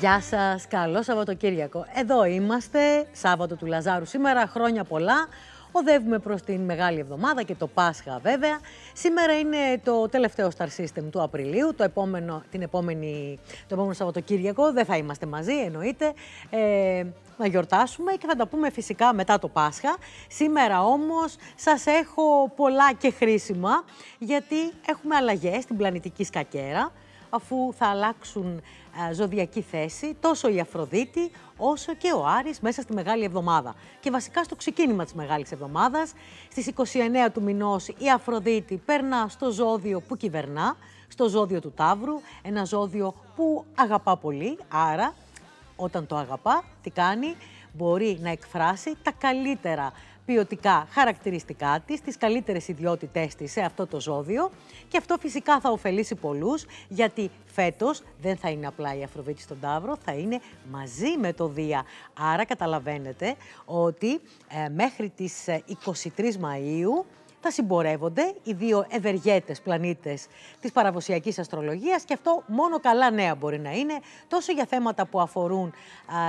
Γεια σας, καλό Σαββατοκύριακο. Εδώ είμαστε, Σάββατο του Λαζάρου σήμερα, χρόνια πολλά. Οδεύουμε προς την Μεγάλη Εβδομάδα και το Πάσχα βέβαια. Σήμερα είναι το τελευταίο Star System του Απριλίου, το επόμενο, την επόμενη, το επόμενο Σαββατοκύριακο. Δεν θα είμαστε μαζί εννοείται. Ε, να γιορτάσουμε και θα τα πούμε φυσικά μετά το Πάσχα. Σήμερα όμως σας έχω πολλά και χρήσιμα γιατί έχουμε αλλαγές στην πλανητική σκακέρα αφού θα αλλάξουν ε, ζωδιακή θέση τόσο η Αφροδίτη όσο και ο Άρης μέσα στη Μεγάλη Εβδομάδα. Και βασικά στο ξεκίνημα της Μεγάλης Εβδομάδας, στις 29 του μηνός η Αφροδίτη περνά στο ζώδιο που κυβερνά, στο ζώδιο του Ταύρου, ένα ζώδιο που αγαπά πολύ, άρα όταν το αγαπά, τι κάνει, μπορεί να εκφράσει τα καλύτερα ποιοτικά χαρακτηριστικά της, τις καλύτερες ιδιότητές της σε αυτό το ζώδιο και αυτό φυσικά θα ωφελήσει πολλούς, γιατί φέτος δεν θα είναι απλά η Αφροβίτη στον Ταύρο, θα είναι μαζί με το Δία. Άρα καταλαβαίνετε ότι ε, μέχρι τις 23 ε, Μαΐου θα συμπορεύονται οι δύο ευεργέτες πλανήτες της παραδοσιακής αστρολογίας και αυτό μόνο καλά νέα μπορεί να είναι, τόσο για θέματα που αφορούν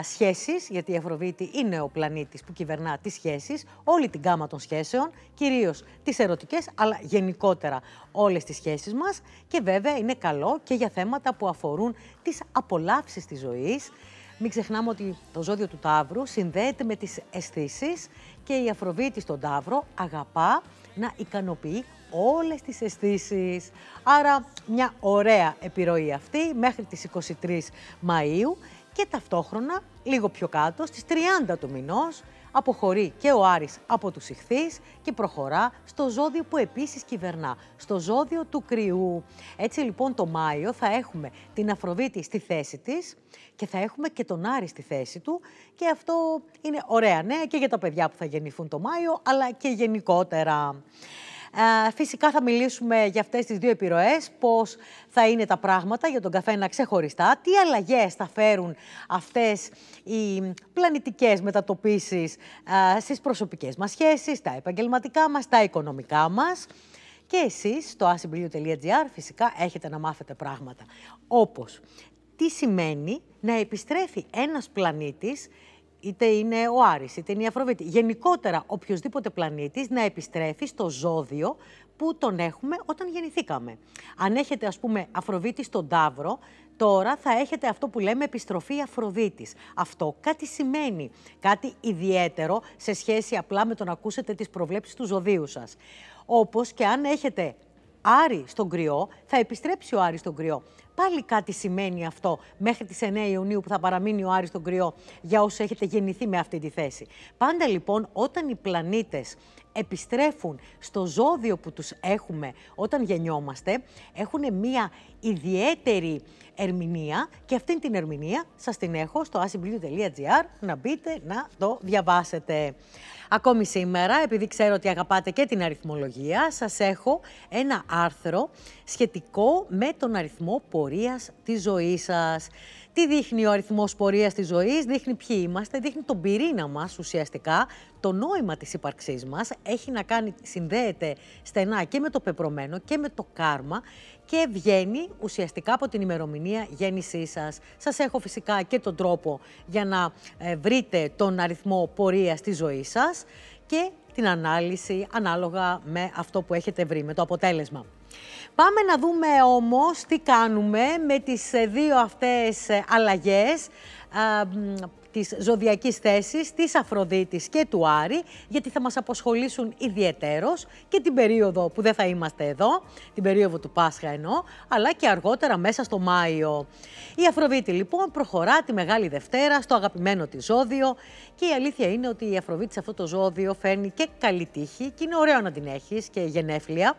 σχέσεις, γιατί η Αφροβίτη είναι ο πλανήτης που κυβερνά τις σχέσεις, όλη την γάμα των σχέσεων, κυρίως τις ερωτικές, αλλά γενικότερα όλες τις σχέσεις μας. Και βέβαια είναι καλό και για θέματα που αφορούν τις απολαύσεις της ζωής μην ξεχνάμε ότι το ζώδιο του Ταύρου συνδέεται με τις αισθήσεις και η Αφροδίτη στον Ταύρο αγαπά να ικανοποιεί όλες τις αισθήσεις. Άρα μια ωραία επιρροή αυτή μέχρι τις 23 Μαΐου και ταυτόχρονα, λίγο πιο κάτω, στις 30 του μηνός, αποχωρεί και ο Άρης από τους ηχθείς και προχωρά στο ζώδιο που επίσης κυβερνά, στο ζώδιο του κρυού. Έτσι λοιπόν το Μάιο θα έχουμε την Αφροδίτη στη θέση της και θα έχουμε και τον Άρη στη θέση του και αυτό είναι ωραία νέα και για τα παιδιά που θα γεννηθούν το Μάιο αλλά και γενικότερα. Ε, φυσικά θα μιλήσουμε για αυτές τις δύο επιρροές, πώς θα είναι τα πράγματα για τον καθένα ξεχωριστά, τι αλλαγές θα φέρουν αυτές οι πλανητικές μετατοπίσεις ε, στις προσωπικές μας σχέσεις, τα επαγγελματικά μας, τα οικονομικά μας. Και εσείς στο asimblu.gr φυσικά έχετε να μάθετε πράγματα. Όπως τι σημαίνει να επιστρέφει ένας πλανήτης είτε είναι ο Άρης, είτε είναι η Αφροβίτη, γενικότερα οποιοδήποτε πλανήτης να επιστρέφει στο ζώδιο που τον έχουμε όταν γεννηθήκαμε. Αν έχετε ας πούμε Αφροβίτη στον Ταύρο, τώρα θα έχετε αυτό που λέμε επιστροφή Αφροδίτης. Αυτό κάτι σημαίνει, κάτι ιδιαίτερο σε σχέση απλά με το να ακούσετε τις προβλέψεις του ζωδίου σας. Όπως και αν έχετε Άρη στον κρυό, θα επιστρέψει ο Άρης στον κρυό πάλι κάτι σημαίνει αυτό μέχρι τις 9 Ιουνίου που θα παραμείνει ο Άρης τον κρυό για όσους έχετε γεννηθεί με αυτή τη θέση. Πάντα λοιπόν όταν οι πλανήτες επιστρέφουν στο ζώδιο που τους έχουμε όταν γεννιόμαστε, έχουν μία ιδιαίτερη ερμηνεία και αυτή την ερμηνεία σας την έχω στο asimblu.gr να μπείτε να το διαβάσετε. Ακόμη σήμερα, επειδή ξέρω ότι αγαπάτε και την αριθμολογία, σας έχω ένα άρθρο σχετικό με τον αριθμό που πορείας της ζωής σας. Τι δείχνει ο αριθμός πορείας της ζωής, δείχνει ποιοι είμαστε, δείχνει τον πυρήνα μας ουσιαστικά, το νόημα της ύπαρξής μας, έχει να κάνει, συνδέεται στενά και με το πεπρωμένο και με το κάρμα και βγαίνει ουσιαστικά από την ημερομηνία γέννησής σας. Σας έχω φυσικά και τον τρόπο για να ε, βρείτε τον αριθμό πορείας της ζωής σας και την ανάλυση ανάλογα με αυτό που έχετε βρει, με το αποτέλεσμα. Πάμε να δούμε όμως τι κάνουμε με τις ε, δύο αυτές ε, αλλαγές ε, της ζωδιακής θέσης, της Αφροδίτης και του Άρη, γιατί θα μας αποσχολήσουν ιδιαιτέρως και την περίοδο που δεν θα είμαστε εδώ, την περίοδο του Πάσχα εννοώ, αλλά και αργότερα μέσα στο Μάιο. Η Αφροδίτη λοιπόν προχωρά τη Μεγάλη Δευτέρα στο αγαπημένο της ζώδιο και η αλήθεια είναι ότι η Αφροδίτη σε αυτό το ζώδιο φέρνει και καλή τύχη και είναι ωραίο να την έχεις και γενέφλια,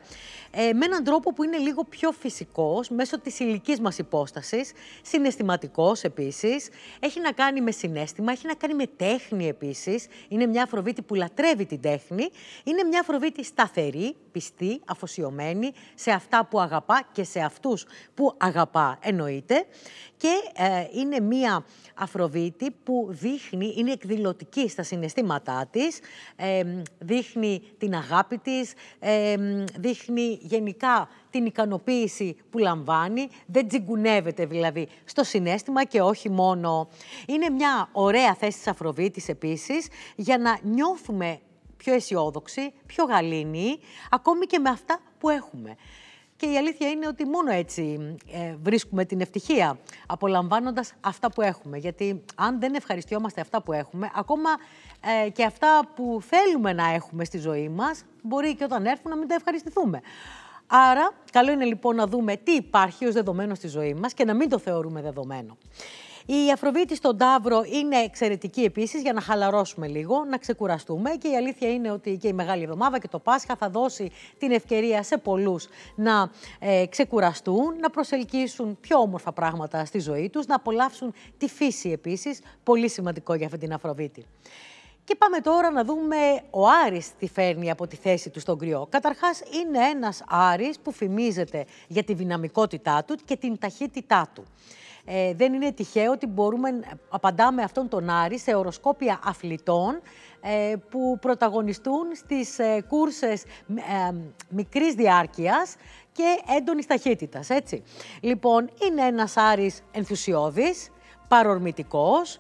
ε, με έναν τρόπο που είναι λίγο πιο φυσικός, μέσω της ηλικής μας υπόστασης, συναισθηματικός επίσης, έχει να κάνει με συνέχεια συνέστημα. Έχει να κάνει με τέχνη επίσης. Είναι μια Αφροβίτη που λατρεύει την τέχνη. Είναι μια Αφροβίτη σταθερή, πιστή, αφοσιωμένη σε αυτά που αγαπά και σε αυτούς που αγαπά, εννοείται. Και ε, είναι μια Αφροβίτη που δείχνει, είναι εκδηλωτική στα συναισθήματά της. Ε, δείχνει την αγάπη της, ε, δείχνει γενικά την ικανοποίηση που λαμβάνει, δεν τζιγκουνεύεται δηλαδή στο συνέστημα και όχι μόνο. Είναι μια ωραία θέση της Αφροβίτης επίσης για να νιώθουμε πιο αισιόδοξοι, πιο γαλήνιοι, ακόμη και με αυτά που έχουμε. Και η αλήθεια είναι ότι μόνο έτσι ε, βρίσκουμε την ευτυχία, απολαμβάνοντας αυτά που έχουμε. Γιατί αν δεν ευχαριστιόμαστε αυτά που έχουμε, ακόμα ε, και αυτά που θέλουμε να έχουμε στη ζωή μας, μπορεί και όταν έρθουν να μην τα ευχαριστηθούμε. Άρα, καλό είναι λοιπόν να δούμε τι υπάρχει ως δεδομένο στη ζωή μας και να μην το θεωρούμε δεδομένο. Η Αφροβίτη στον Ταύρο είναι εξαιρετική επίσης για να χαλαρώσουμε λίγο, να ξεκουραστούμε. Και η αλήθεια είναι ότι και η Μεγάλη Εβδομάδα και το Πάσχα θα δώσει την ευκαιρία σε πολλούς να ε, ξεκουραστούν, να προσελκύσουν πιο όμορφα πράγματα στη ζωή τους, να απολαύσουν τη φύση επίσης. Πολύ σημαντικό για αυτή την Αφροβίτη. Και πάμε τώρα να δούμε ο Άρης τι φέρνει από τη θέση του στον κρυό. Καταρχάς είναι ένας Άρης που φημίζεται για τη δυναμικότητά του και την ταχύτητά του. Ε, δεν είναι τυχαίο ότι μπορούμε, απαντάμε αυτόν τον Άρη σε οροσκόπια αθλητών ε, που πρωταγωνιστούν στις ε, κούρσες ε, μικρής διάρκειας και έντονης ταχύτητας, έτσι. Λοιπόν, είναι ένας Άρης ενθουσιώδης, παρορμητικός,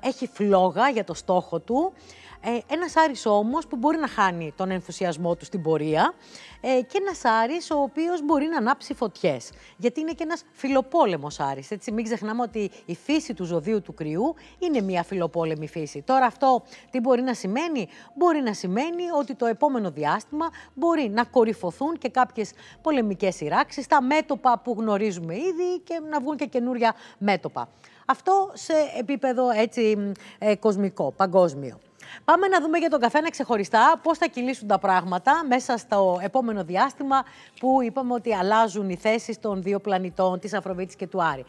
έχει φλόγα για το στόχο του. Ε, ένας Άρης όμως που μπορεί να χάνει τον ενθουσιασμό του στην πορεία ε, και ένας Άρης ο οποίος μπορεί να ανάψει φωτιές. Γιατί είναι και ένας φιλοπόλεμος Άρης. Έτσι, μην ξεχνάμε ότι η φύση του ζωδίου του κρυού είναι μια φιλοπόλεμη φύση. Τώρα αυτό τι μπορεί να σημαίνει. Μπορεί να σημαίνει ότι το επόμενο διάστημα μπορεί να κορυφωθούν και κάποιες πολεμικές σειράξεις, τα μέτωπα που γνωρίζουμε ήδη και να βγουν και καινούρια μέτωπα. Αυτό σε επίπεδο έτσι ε, κοσμικό, παγκόσμιο. Πάμε να δούμε για τον καθένα ξεχωριστά πώς θα κυλήσουν τα πράγματα μέσα στο επόμενο διάστημα που είπαμε ότι αλλάζουν οι θέσεις των δύο πλανητών, της Αφροβίτη και του Άρη.